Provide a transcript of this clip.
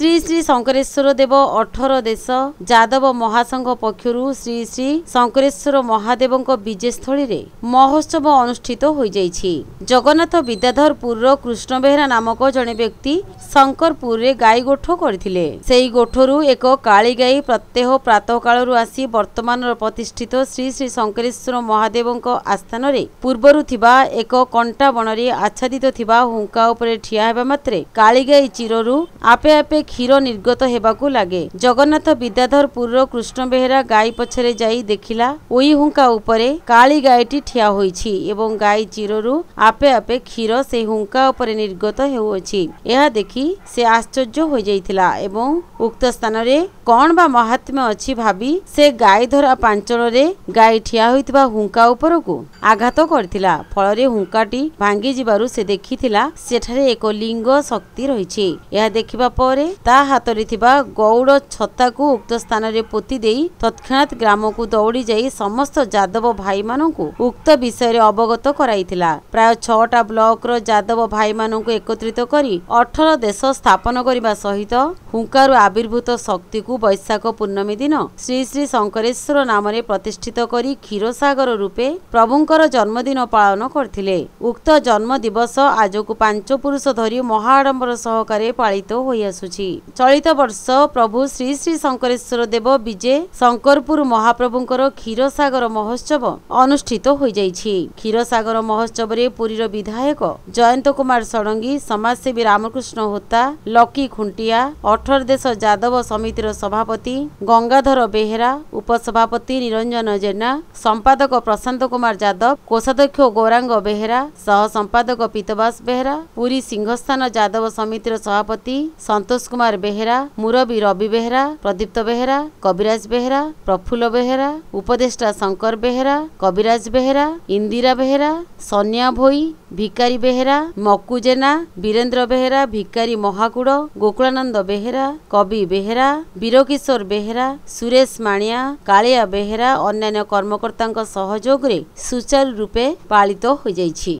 ଶ୍ରୀ ଶ୍ରୀ ଶଙ୍କରେଶ୍ୱର ଦେବ ଅଠର ଦେଶ ଯାଦବ ମହାସଂଘ ପକ୍ଷରୁ ଶ୍ରୀ ଶ୍ରୀ ଶଙ୍କରେଶ୍ୱର ମହାଦେବଙ୍କ ବିଜେସ୍ଥଳୀରେ ମହୋତ୍ସବ ଅନୁଷ୍ଠିତ ହୋଇଯାଇଛି ଜଗନ୍ନାଥ ବିଦ୍ୟାଧରପୁରର କୃଷ୍ଣ ବେହେରା ନାମକ ଜଣେ ବ୍ୟକ୍ତି ଶଙ୍କରପୁରରେ ଗାଈ ଗୋଠ କରିଥିଲେ ସେହି ଗୋଠରୁ ଏକ କାଳି ଗାଈ ପ୍ରତ୍ୟହ ପ୍ରାତଃକାଳରୁ ଆସି ବର୍ତ୍ତମାନର ପ୍ରତିଷ୍ଠିତ ଶ୍ରୀ ଶ୍ରୀ ଶଙ୍କରେଶ୍ୱର ମହାଦେବଙ୍କ ଆସ୍ଥାନରେ ପୂର୍ବରୁ ଥିବା ଏକ କଣ୍ଟା ବଣରେ ଆଚ୍ଛାଦିତ ଥିବା ହୁଙ୍କା ଉପରେ ଠିଆ ହେବା ମାତ୍ରେ କାଳିଗାଈ ଚିରରୁ ଆପେ ଆପେ କ୍ଷୀର ନିର୍ଗତ ହେବାକୁ ଲାଗେ ଜଗନ୍ନାଥ ବିଦ୍ୟାଧରପୁରର କୃଷ୍ଣ ବେହେରା ଗାଈ ପଛରେ ଯାଇ ଦେଖିଲା ଉଇ ହୁଙ୍କା ଉପରେ କାଳି ଗାଈଟି ଠିଆ ହୋଇଛି ଏବଂ ଗାଈ ଚିରରୁ ଆପେ ଆପେ କ୍ଷୀର ସେ ହୁଙ୍କା ଉପରେ ନିର୍ଗତ ହେଉଅଛି ଏହା ଦେଖି ସେ ଆଶ୍ଚର୍ଯ୍ୟ ହୋଇଯାଇଥିଲା ଏବଂ ଉକ୍ତ ସ୍ଥାନରେ କଣ ବା ମହାତ୍ମ୍ୟ ଅଛି ଭାବି ସେ ଗାଈ ଧରା ପାଞ୍ଚଳରେ ଗାଈ ଠିଆ ହୋଇଥିବା ହୁଙ୍କା ଉପରକୁ ଆଘାତ କରିଥିଲା ଫଳରେ ହୁଙ୍କାଟି ଭାଙ୍ଗିଯିବାରୁ ସେ ଦେଖିଥିଲା ସେଠାରେ ଏକ ଲିଙ୍ଗ ଶକ୍ତି ରହିଛି ଏହା ଦେଖିବା ପରେ ତା ହାତରେ ଥିବା ଗୌଡ଼ ଛତାକୁ ଉକ୍ତ ସ୍ଥାନରେ ପୋତି ଦେଇ ତତ୍କ୍ଷଣାତ୍ ଗ୍ରାମକୁ ଦୌଡ଼ି ଯାଇ ସମସ୍ତ ଯାଦବ ଭାଇମାନଙ୍କୁ ଉକ୍ତ ବିଷୟରେ ଅବଗତ କରାଇଥିଲା ପ୍ରାୟ ଛଅଟା ବ୍ଲକର ଯାଦବ ଭାଇମାନଙ୍କୁ ଏକତ୍ରିତ କରି ଅଠର ଦେଶ ସ୍ଥାପନ କରିବା ସହିତ ହୁଙ୍କାରୁ ଆବିର୍ଭୂତ ଶକ୍ତିକୁ ବୈଶାଖ ପୂର୍ଣ୍ଣମୀ ଦିନ ଶ୍ରୀ ଶ୍ରୀ ଶଙ୍କରେଶ୍ୱର ନାମରେ ପ୍ରତିଷ୍ଠିତ କରି କ୍ଷୀରସାଗର ରୂପେ ପ୍ରଭୁଙ୍କର ଜନ୍ମଦିନ ପାଳନ କରିଥିଲେ ଉକ୍ତ ଜନ୍ମ ଦିବସ ଆଜକୁ ପାଞ୍ଚ ପୁରୁଷ ଧରି ମହାଆଡମ୍ବର ସହକାରେ ପାଳିତ ହୋଇଆସୁଛି ଚଳିତ ବର୍ଷ ପ୍ରଭୁ ଶ୍ରୀ ଶ୍ରୀ ଶଙ୍କରେଶ୍ୱର ଦେବ ବିଜେ ଶଙ୍କରପୁର ମହାପ୍ରଭୁଙ୍କର କ୍ଷୀରସାଗର ମହୋତ୍ସବ ଅନୁଷ୍ଠିତ ହୋଇଯାଇଛି କ୍ଷୀରସାଗର ମହୋତ୍ସବରେ ପୁରୀର ବିଧାୟକ ଜୟନ୍ତ କୁମାର ଷଡ଼ଙ୍ଗୀ ସମାଜସେବୀ ରାମକୃଷ୍ଣ ହୋତା ଲକି ଖୁଣ୍ଟିଆ ଅଠର ଦେଶ ଯାଦବ ସମିତିର ସଭାପତି ଗଙ୍ଗାଧର ବେହେରା ଉପସଭାପତି ନିରଞ୍ଜନ ଜେନା ସମ୍ପାଦକ ପ୍ରଶାନ୍ତ କୁମାର ଯାଦବ କୋଷାଧ୍ୟକ୍ଷ ଗୌରାଙ୍ଗ ବେହେରା ସହ ସମ୍ପାଦକ ପୀତବାସ ବେହେରା ପୁରୀ ସିଂହସ୍ଥାନ ଯାଦବ ସମିତିର ସଭାପତି ସନ୍ତୋଷ କୁମାର କୁମାର ବେହେରା ମୁରବୀ ରବି ବେହେରା ପ୍ରଦୀପ୍ତ ବେହେରା କବିରାଜ ବେହେରା ପ୍ରଫୁଲ୍ଲ ବେହେରା ଉପଦେଷ୍ଟା ଶଙ୍କର ବେହେରା କବିରାଜ ବେହେରା ଇନ୍ଦିରା ବେହେରା ସନିଆ ଭୋଇ ଭିକାରୀ ବେହେରା ମକୁ ଜେନା ବୀରେନ୍ଦ୍ର ବେହେରା ଭିକାରୀ ମହାକୁଡ଼ ଗୋକୁଳାନନ୍ଦ ବେହେରା କବି ବେହେରା ବୀରକିଶୋର ବେହେରା ସୁରେଶ ମାଣିଆ କାଳିଆ ବେହେରା ଅନ୍ୟାନ୍ୟ କର୍ମକର୍ତ୍ତାଙ୍କ ସହଯୋଗରେ ସୁଚାରୁ ରୂପେ ପାଳିତ ହୋଇଯାଇଛି